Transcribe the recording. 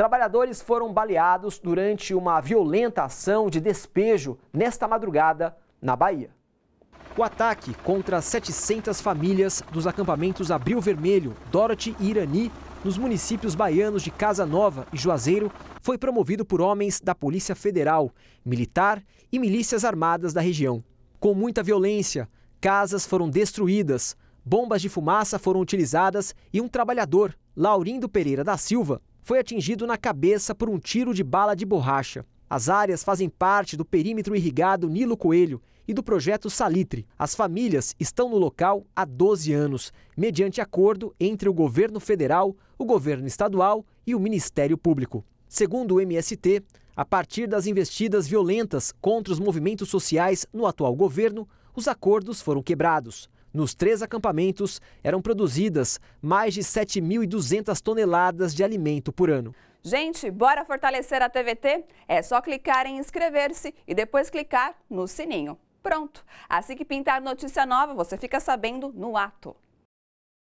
Trabalhadores foram baleados durante uma violenta ação de despejo nesta madrugada na Bahia. O ataque contra 700 famílias dos acampamentos Abril Vermelho, Dorothy e Irani, nos municípios baianos de Casa Nova e Juazeiro, foi promovido por homens da Polícia Federal, militar e milícias armadas da região. Com muita violência, casas foram destruídas, bombas de fumaça foram utilizadas e um trabalhador, Laurindo Pereira da Silva, foi atingido na cabeça por um tiro de bala de borracha. As áreas fazem parte do perímetro irrigado Nilo Coelho e do projeto Salitre. As famílias estão no local há 12 anos, mediante acordo entre o governo federal, o governo estadual e o Ministério Público. Segundo o MST, a partir das investidas violentas contra os movimentos sociais no atual governo, os acordos foram quebrados. Nos três acampamentos eram produzidas mais de 7.200 toneladas de alimento por ano. Gente, bora fortalecer a TVT? É só clicar em inscrever-se e depois clicar no sininho. Pronto! Assim que pintar notícia nova, você fica sabendo no ato.